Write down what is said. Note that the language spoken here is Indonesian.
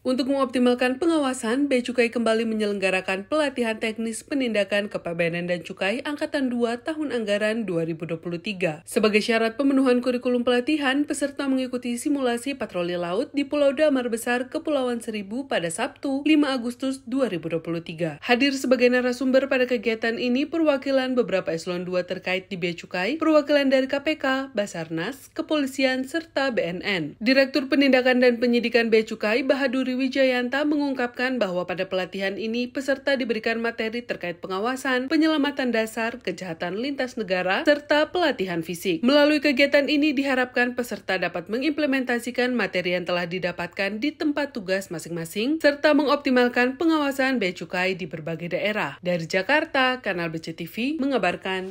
Untuk mengoptimalkan pengawasan, Bea Cukai kembali menyelenggarakan pelatihan teknis penindakan kepabeanan dan cukai angkatan 2 tahun anggaran 2023. Sebagai syarat pemenuhan kurikulum pelatihan, peserta mengikuti simulasi patroli laut di Pulau Damar Besar Kepulauan Seribu pada Sabtu, 5 Agustus 2023. Hadir sebagai narasumber pada kegiatan ini perwakilan beberapa eselon 2 terkait di Bea Cukai, perwakilan dari KPK, Basarnas, Kepolisian, serta BNN. Direktur Penindakan dan Penyidikan Bea Cukai Bahadur Wijayanta mengungkapkan bahwa pada pelatihan ini peserta diberikan materi terkait pengawasan, penyelamatan dasar, kejahatan lintas negara, serta pelatihan fisik. Melalui kegiatan ini diharapkan peserta dapat mengimplementasikan materi yang telah didapatkan di tempat tugas masing-masing, serta mengoptimalkan pengawasan bea cukai di berbagai daerah. Dari Jakarta, Kanal BCTV mengabarkan.